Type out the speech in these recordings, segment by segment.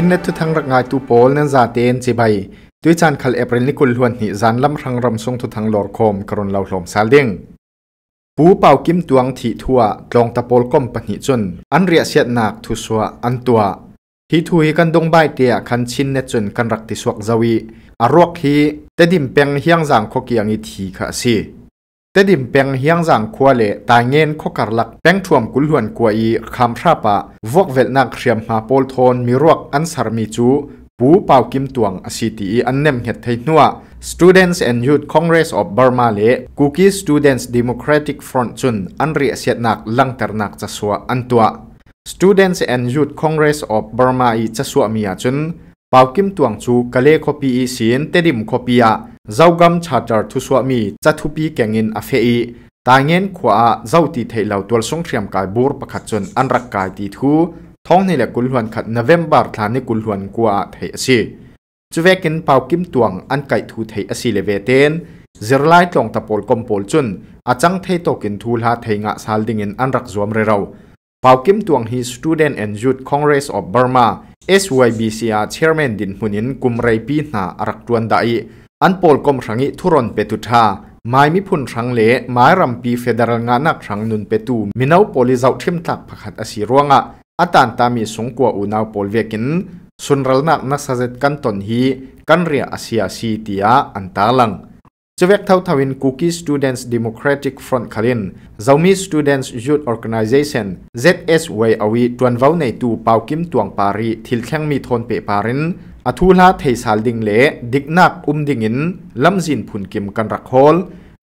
ชินเนทุทังรักงายตูโปลนั้นซาเตนจีใบตุยจานคัลเอปรินิกุลหวนหิจานลำรังรำทรงทุทังหลอดคมกรนเหล่าหลมซาเด้งปูเป่ากิมตวงถีทัวกลองตะโปลก้มปนิจน อันเรียเสียหนักทุสัวอันตัวทีทุยกันดงใบเตียคันชินเนจนกันรักติสวกจวีอารวกฮีแต่ดิมเปงเฮียงจางขเกียงอีทีขะซีแต่ดิมเป็งเฮียงจังขัวเลตาเงินขอกรลักเปงท่วมกุลหวนกัวอีคำพระปะ วกเวลนักเรียมหาโพลทอนมีรวกอันสารมีจูปูเป่ากิมตวงสิตีอันเนมเหตดไทยนัว Students and Youth Congress of Burma เลกุกี Students Democratic Front จุนอันเรียเสียนักลังตรนักจะสัวอันตัว Students and Youth Congress of Burma อีจะสัวมียจุนปาวกิมตวงจูกะเลคอปีีเสียนเตดิมคอปีอะเจ้ากำชาจารทุสวามีจะทุปีแกงินอเฟอีตาเงินขวาเจ้าตีเทเหล่าตัวสงเทียมกายบูร์ประคัดจนอันรักกายตีทูท้องในเละกุลหวนขัดนเวมบาร์ทานในกุลหวนกว่าเทอสีจูเวกินปาวกิมตวงอันไก่ทูเทอสีเลเวเตนเจรไลตลงตะปอลกอมปอลจนอาจังเทตกินทูลาเทงะซาลดิงินอันรักจวมเรเราปาวกิมตวงฮีสตูเดนแอนดยูทคอนเรสออฟเบอร์มา SYBCR chairman din hunin kumrei pi na arak tuan dai an pol kom rangi thuron petu tha mai mi phun rang le mai ram pi federal nga nak rang nun petu minau poli zau thim tak pakhat asi ruanga atan tami sungkwa unau pol vekin sunral nak na sajet kanton hi kanria asia si tia antalang Chivek thau thawin Kuki Students Democratic Front Khalin, Zaumi Students Youth Organization, ZSY awi tuan vau nei tu pau kim tuang pari thil khang mi thon pe parin, athula thei sal ding le diknak um ding in lamjin phun kim kan rak hol,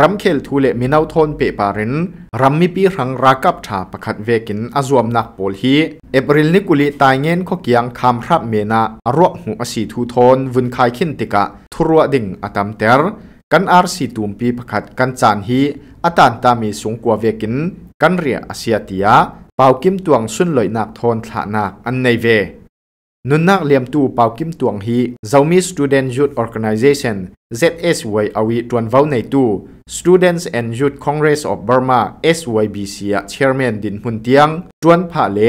ram khel thu le minau thon pe parin, ram mi pi rang rakap tha pakhat vekin azuam nak pol hi, April ni kuli tai ngen kho kiang kham rap mena arok hu asi thu thon vun khai khin tika thurwa ding atam ter, กันอาร์ซีตูมปีพักัดกันจานฮีอาตานตามีสูงกว่าเวกิน กันเรียอาเซียติยาเป่ากิมตวงสุนลอยนักทอนถานักอันในเวนุนนักเลียมตูเป่ากิมตวงฮีเจ้ามีสตูเดนต์ยู t ออร์แก i z a t i o n ZSY อาวีตวนเว้าในตู Students and Youth Congress of Burma SYBC Chairman ดินหุนเตียงตวนผาเล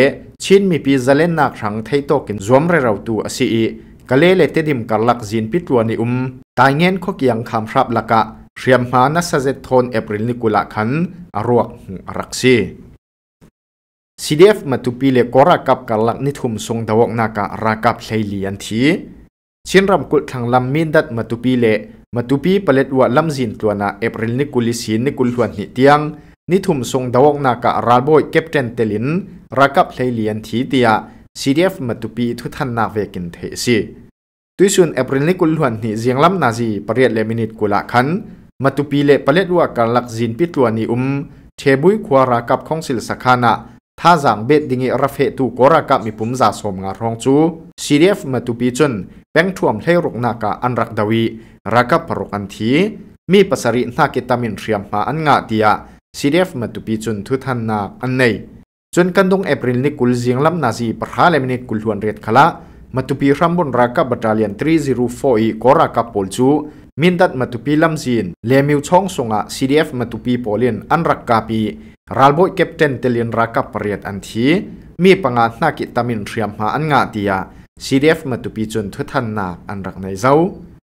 ชินมีปีจะเล่นนักครั้งไทยโตกินรวมเรเราตูอาซีกะเลเลเตดิมกัลลักจินปิตวนิอุมตายเงินข้อเกียงคำพรับละกะเรียมหานัสเซทนเอปริลนิกุลัขันอรวกรักซีซีเดฟมาตุปีเลกอรากับกัลลักนิทุมทรงดวกนากะรากับไลเลียนทีชินรำกุลทางลำมินดัดมาตุปีเลมาตุปีเปเลตวะลำจินตัวนาเอปริลนิกุลิสินนิกุลหวนนิเตียงนิทุมทรงดวกนากะราบอยเก็บเจนเตลินรากับไลเลียนทีเตียซีเดฟมาตุปีทุทันนาเวกินเทซีตุยสุนเอปริลนีกุลหวนนี่เสียงลำนาจีปรียดเลมินิตกุละขันมาตุปีเลปเล็ดว่าการลักจินปิตัวนี่อุมเทบุยควารากับของศิลสขานะท่าจางเบ็ดดิงอรัฟเฮตูกรากับมีปุ่มจาสมงารองจูซีเดฟมาตุปีจนแบงทวมเทรุกนากาอันรักดวีรักับพรุกันทีมีปัสสรินาเกตามินเทียมมาอันงาเดียซีเดฟมาตุปีจนทุทันนาอันในจนกันดงเอปริลนีกุลเสียงลำนาจีประหาเลมินิตกุลหวนเรียดขละ matupi rambon raka battalion 304 i koraka polchu mindat matupi lamzin lemiu chong songa CDF matupi polin anrak kapi ralboi captain telian raka pariat anthi mi panga na ki tamin riam ha anga tia CDF matupi chun thuthan na anrak nei zau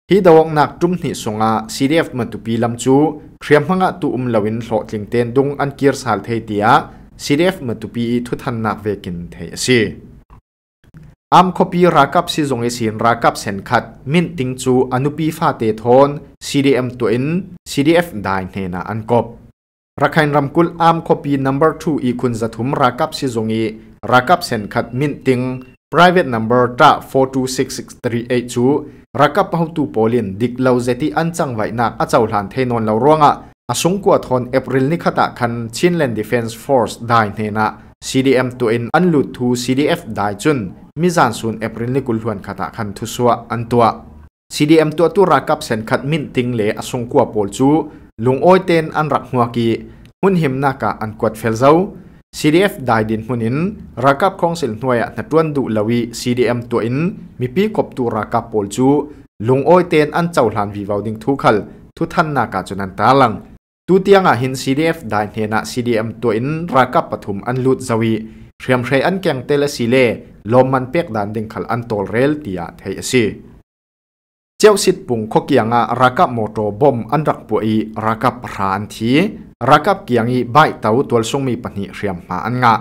hi dawang nak tum ni songa CDF matupi lamchu khriam hanga tu um lawin hlo tlingten dung an kir sal thei tia CDF matupi thuthan nak vekin thei ase อัมคบีรักับซีจงเอซินรักับเซนคัด มินติงจูอนุปีฟาเตทอนซีีดเอ็มตัวอินซีีดเอฟได้เนนาอันกบราคาอินรำกุลอัมคบี number two อีคุณจะถุมรักับซีจงเอรักับเซนคัดมินติงไ private n เ m b e r ตา four two six six three eight จูรักับพาวตูโพลินดิกเลาวเซติอันจังไว้นัอาเจ้าหลานเทนนลาร่วงอ่ะอาสงกวดทอนเอปริลนิคตะคันชินเลนดิเฟนส์ฟอร์สได้เนนา CDM ตัวอินอันลุดทู CDF ได้จุนมิจานซูนเอปริลลิกุลฮวนขตะขันทุสวะอันตัว CDM ตัวตัวรักับเซนขัดมินติงเลอสงกัวปอลจูลุงโอยเตนอันรักหัวกีหุ่นหิมนากะอันกวดเฟลเซา CDF ได้ดินหุ่นินรักับคองสิลหน่วยนัดวนดุลวี CDM ตัวอินมีปีกบตัวรักับปอลจูลุงโอยเตนอันเจ้าหลานวีวาวดิงทุกขัลทุท่านนากะจนันตาลังตูเตียงอ่ะหิน CDF ได้เห็นนะ CDM ตัวอินรักับปฐุมอันลุดจวีเรียมเรอันแกงเตลสีเล่ลมมันเปียกดันดึงขัลันัวเรลตียเทยสิเจ้าสิทปุงขกียงอารักับโมโตบอมอันรักปวยรักับรานทีรักับเกียงอีใบเตาตัวสงมีปนิเรียมมาอันงะ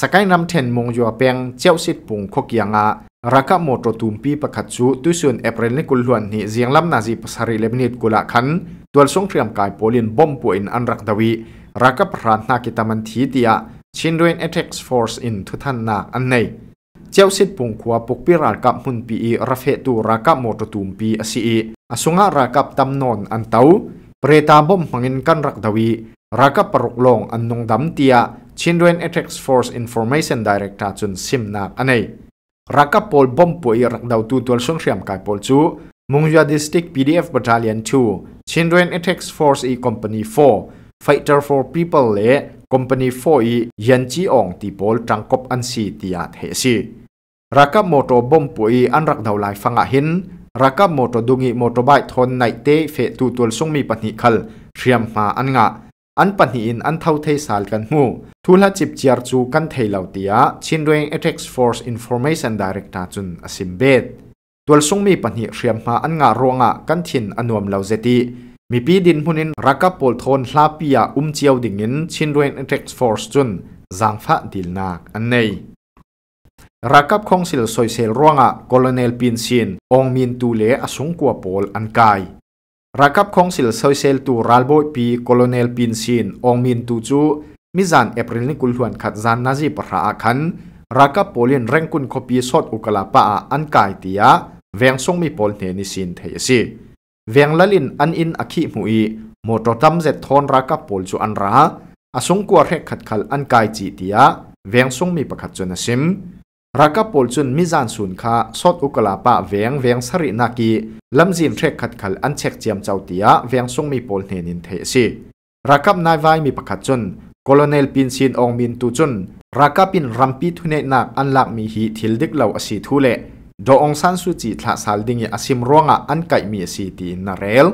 สกายนำเทนมงยัวเปียงเจ้าสิทปุงขกียงอารักับโมโตตุมปีประคัตจูตุส่วนเอเปรนกุลหวนนี่เสียงลำนาจีภาษาริเลมนิดกุละขัน ตัวสงเรียมกายโปลินบอมปวยอันรักดวีรักับรานนากิตามันทีเตีย Children Attacks Force in ทุทันนักอันในเจ้าสิทธิ์ปงขัวปกปิรากับมุนปีรัฟเฮตูรากับมอตตุมปีอสีอาสุงะรากับตำนนอันเตาเปรตาบอมมังินกันรักดาวีรากับปรุกลงอันนงดำเตีย c h i l ร r e น Attacks Force Information Director จุนซิมนักอันในรักกับปอลบอมปุยรักดาวตูตัวสงเสียมกายปอลจู มุงยาดิสติก PDF Battalion 2 Children Attacks Force E Company 4 Fighter for People เละ company 4 i yan chi ong ti pol tangkop an si tiat he si raka moto bom pui an rak dau lai fanga hin raka moto dungi motorbike thon nai te fe tu tul sung mi pani khal riam ma an nga an pani in an thau thei sal kan mu thula chip chiar chu kan thei lau tia chinweng attacks force information director chun asim bet tul sung mi pani riam ma an nga ronga kan thin anuam lau zeti มีปีดินพุนินรักกับปอลทอนลาปียอุ้มเจียวดิ่งินชินเรนเท็กซ์ฟอร์สจุนจางฟ้าดิลนากอันในรักกับของสิลซอยเซลร่วงอะกอลเนลปินซินองมินตูเลอสงกัวปอลอันกายรักกับของสิลซอยเซลตูรัลโบยปีกอลเนลปินซินองมินตูจูมิจันเอปริลนิกุลหวนขัดจันนาจิปราอาคันรักกับปอลินเร่งคุณคอปีสดอุกลาปะอันกายเตียเวงทรงมีปอลเนนิสินเทยซี veng lalin an in akhi mui motor tam zet thon ra ka pol chu an ra asung kwa rek khat khal an kai chi tia veng sung mi pakhat chon asim raka pol chun mi zan sun kha sot ukala pa veng veng sari na ki lamjin rek khat khal an chek chiam chau tia veng sung mi pol hne nin the si rakap nai vai mi pakhat chun colonel pin sin ong min tu chun rakapin rampi thune nak an lak mi hi thil dik lo asi thu le ดองซันสุจิทละสลดิงยาซิมร่วงอันไก่มีสีตีนาเรล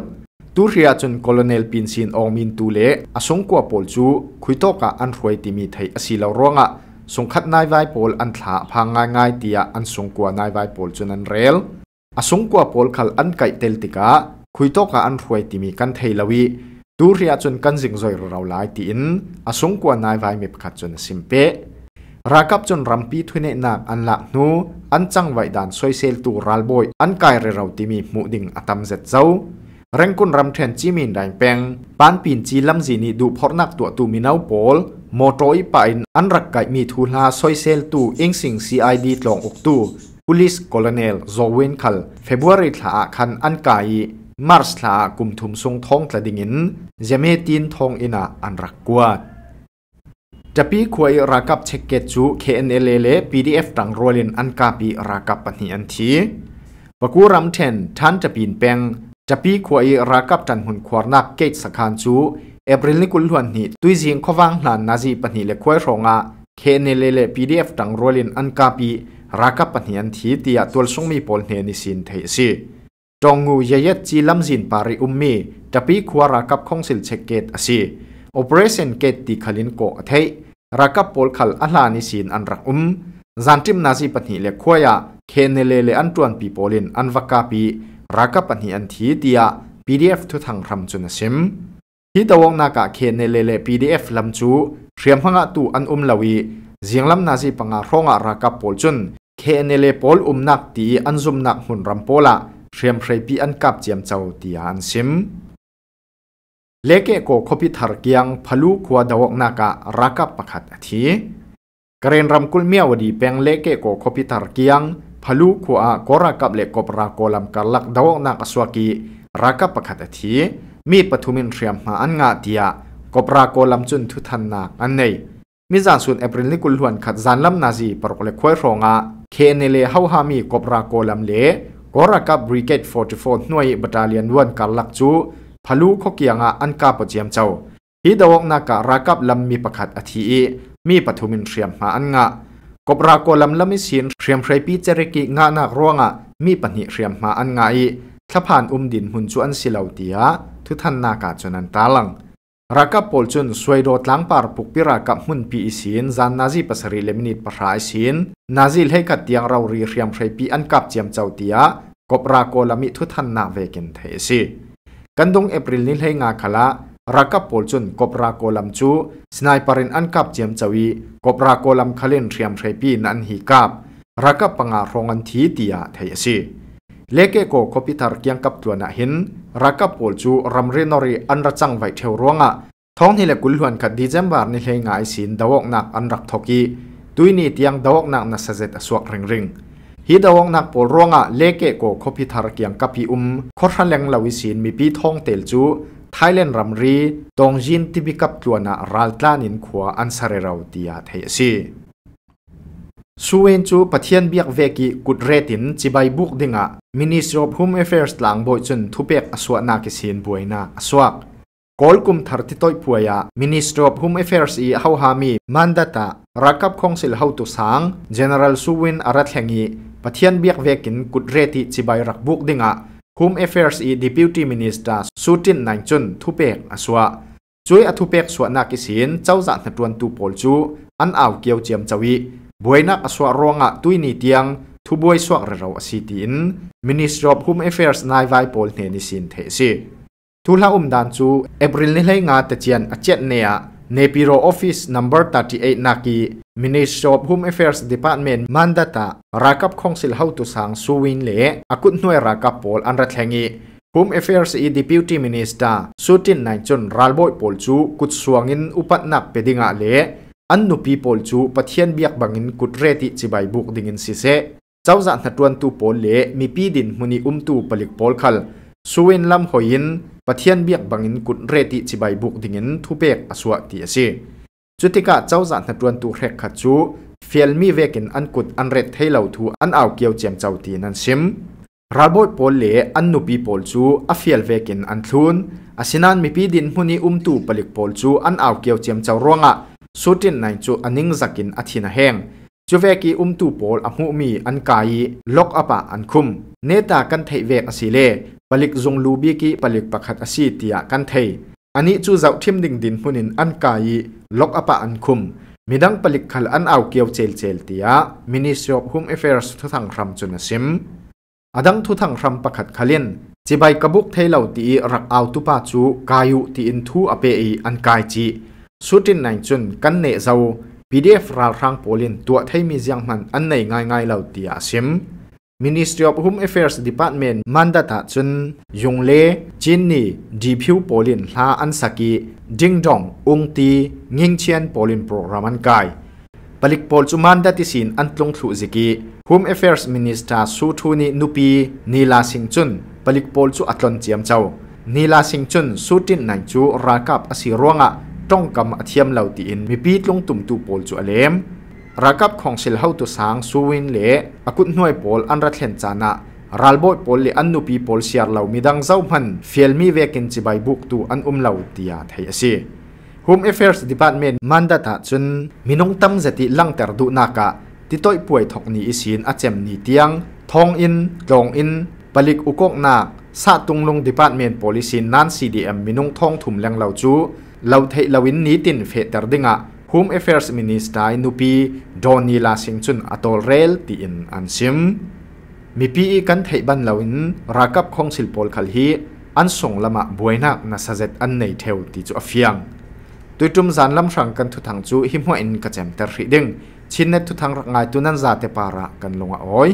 ตูเรียจนโคลเนลปินซินองมินตูเลอสงกัวปอลจูคุยโตกะอันรวยติมีไทยอสิลร่วงะสงคัดนายไวปอลอันถาพางง่ายง่ายตียอันสงกัวนายไวปอลจนันเรลอสงกัวปอลคัลอันไก่เตลติกาคุยโตกะอันรวยติมีกันไทยลวีตูเรียจนกันสิงซอยเราหลายตีนอสงกัวนายไวเมบขัดจนสิมเปรากับจนรัมีทุเนนักอันละนู อันจังไวดานซอยเซลตูรัลบอยอันกายเรราติมีมูดิ่งอตัมเจ็เจ้าเร่งคุณรำเทนจิมินได้เปงปานปีนจีลำจีนี่ดูพอนักตัวตูมินาโปลมอตรอยปายอันรักไกมีทูลาซอยเซลตูอิงสิงซีไอดีตลองอกตู Police Colonel Zowen Khal February t อัน k h a มาร์ส i m a r c ท t ม l a งท m thum sung t h ง n g เจ a d ตินทองอินาอันรักก i ดจะพีควยรากับเช็คเกจู KNL เล PDF ต่างรัวเลนอันกาปีรากับปัญหาอันทีปกูรำเทนท่านจะปีนแปงจะพีควยรากับจันหุนควรนักเกตสกันจูเอบริลนิกุลหวนหิตุยจิงขวังหลานนาจีปัญหาเลควยรองอา KNL เล PDF ต่างรัวเลนอันกาปีรากับปัญหาอันทีีตียตัวสงมีปนเนนิสินเทสีจงงูเยียดจีลำจินปาริอุมมีจะพีควรากับของสิลเช็คเกตอสี operation gate ti khalin ko athei raka pol khal ahlani sin an rak um zantim nazi pathi le khoya khene le le antuan pi polin anwaka pi raka pathi an thi tia pdf thu thang ram chuna sim hi tawong na ka khene le le pdf lam chu hriam hanga tu an um lawi zinglam nazi panga ronga raka pol chun khene le pol um nak ti anzum nak hun ram pola hriam hrei pi an kap chiam chau tia an sim เลเกโกคบิทาร์กียงพลูควดาวกนากะรักับปะคัทีกรณรำกุลเมียวดีเปงเลเกโกคบิทาร์กียงพลูควากรักับเลกบรากลัมกัลักดาวกนากสวกีรักับปะคัทีมีปฐุมินเทียมหาอันงาเดียกบรากลัมจุนทุทันนาอันเนยมิจาสุนเอปริลิกุลหวนขัดจันลำนาจีปรกเลควยรองะเคเนเลเฮาฮามีกบรากลัมเลกรักับบริเกต44หน่วยบัตรเลียนวนกัลักจูพลูขกียงอันกาปเจียมเจ้าฮีดวกนากะรากับลำมีประคัดอธิมีปฐุมินเทียมมาอันงะกบรากลำลำมิสินเทียมไรปีเจริกิงานักร่วงะมีปณิเทียมมาอันงะอีข้าผ่านอุ้มดินหุ่นจวนสิเหลาเตียทุทันนากาจนันตาลังรักับปอลจนสวยโดดล้างปารปุกปิรากับหุ่นปีอสินจานนาจีปัสริเลมินิตปรายสินนาจีให้กัดเตียงเราเรียมไรปีอันกับเจียมเจ้าเตียกบรากลำมิทุทันนาเวกินเทสีกันดงเอปริลนิลให้งาขละรักกับปลจุนกบราโกลัมจูสไนปรินอันกับเจียมจวีกบราโกลัมคาเลนเทียมเทรปีนันฮีกับรักกับปังอาโรงันทีเดียาเทียซีเลเกโกคบิทาร์เกียงกับตัวนาหินรักกับปลจูรัมเรนอรีอันรัจังไวเทวรวงะท้องนี่แหละกุลหวนขัดดีเจมบาร์นิลให้งายสินดาวกนักอันรักทกีตุยนี่เตียงดาวกนักนัสเซตสวกริงริงฮิดาวงนักปวดร่วงอะเลเกโกคพิธารเกียงกับพีอุมโคทันแรงลาวิสินมีปีท่องเตลจูไทยแลนด์รัมรีตองจินที่บิกับตัวนะรัลตานินขัวอันสเรราดีอาเทซีสุเวนจูปะเทียนเบียกเวกิกุดเรตินจิบายบุกดิงอะมินิสโรฮุมเอเฟอร์สหลังบอยจนทุเปกอสวนากิสินบวยนาอสวกกอลกุมทารติตอยป่วยะมินิสโรฮุมเอเฟอร์สอีเฮาฮามีมันดาตารักับคงสิลเฮาตุสังเจเนอเรลสุเวนอารัตแหงีปะเทียนเบียกเวกินกุดเรติจิบายรักบุกดิงะ Home Affairs e Deputy Minister สุตินนันจุนทุเปกอสวะช่วยอทุเปกสวนักิสินเจ้าจัดนตรวนตูโปลจูอันเอาเกี่ยวเจียมจวีบวยนักอสวะรองะตุยนีเตียงทุบวยสวกเราสิติน m i n i s t r ร of Home Affairs นายไวโปลเนนิสินเทสิทุลาอุมดานจูเอบริลนี่เลงาตะเจียนอเจ็เนีย Nepiro Office Number 38 Naki Ministry of Home Affairs Department Mandata Rakap Council How to Sang Suwin Le Akut Noi Rakap Pol Anra Thengi Home Affairs E Deputy Minister Sutin Naichon Ralboy Pol Chu Kut Suangin Upat Nak Pedinga Le Annu People Chu Pathian Biak Bangin Kut Reti Chibai Buk Dingin Sise Chawza Natwan Tu Pol Le Mi Pidin Muni Um Tu Palik Pol Khal สุวนลำหอยินปะเทียนเบียกบังอินกุดเรติจิใบบุกดิ่งินทุเปกอสวะตีสิจุติกาเจ้าจันทรวนตุเรกขัดจู เฟียลมีเวกินอันกุดอันเรตให้เหล่าทูอันเอาเกี่ยวเจียมเจ้าตีนันซิมราบดโปลเลอันนุปีโปลจูอเฟียลเวกินอันทุนอาศินันมีปีดินมุนีอุมตูปลิกโปลจูอันเอาเกี่ยวเจียมเจ้าร่วงอ่ะสุดินในจูอันนิ่งจักินอธินาแหงจูเวกีอุมตูโปลอหูมีอันกายล็อกอปะอันคุมเนตากันเทเวกอสิเลปลิกจงลูบีกีปลิกประคัดอาศิติยากันเทยอันนี้จู่เจ้าทิมดิ่งดินหุ่นินอันกายล็อกอปะอันคุมมิดังปลิกขลอันเอาเกียวเจลเจลติยามินิสโอบฮุมเอเฟอร์สทุทังครัมจุนซิมอันดังทุทังครัมประคัดขลิ่นจีใบกระบุกเทเหล่าตีรักเอาตุปาจูกายุตีอินทูอเปอีอันกายจีสุดที่ไหนจุนกันเนเจ้าพีดเอฟราลรังโปลินตัวเทมีเซียงมันอันไหนง่ายๆเหล่าตีอาซิม Ministry of Home Affairs Department mandata chun yongle chinni diphu polin hla ansaki dingdong ungti ngingchian polin program an kai palik pol chu mandati sin antlong thlu ziki Home Affairs Minister Su Thuni Nupi Nila Singh chun palik pol chu atlon chiam chau Nila Singh chun su tin nai chu rakap asironga tongkam athiam lauti in mipi tlung tumtu pol chu alem รักับของสิลเฮาตุสังสูวินเละอกุดหน่วยโพลอันรัฐเห็นจานะรัลบอยโพลเลอันนุปีโพลเสียร์เหล่ามีดังเจ้ามันเฟลมีเวกินจิบายบุกตูอันอุ้มเหล่าตียาไทยสิ Home Affairs Department มันดัตจนมินงตั้มจติลังเตอร์ดูนากะที่ต่อยป่วยทอกนี้สินอาเจมนีเตียงทองอินลองอินปลิกอุกกนาสาตุงลง Department Policy นั้น CDM มินงทองถุมแรงเหล่าจูเหล่าไทยเหล่าวินนี้ตินเฟเตอร์ดิงะ Home Affairs Minister Nupi Donny Lasingchun atol rel ti in ansim mipi i kan theiban lawin rakap khong silpol khal hi an song lama buaina na sajet an nei theu ti chu afiang tuitum zan lam rang kan thu thang chu hi mo in ka chem ter ri ding chin ne thu thang rak ngai tunan za te para kan longa oi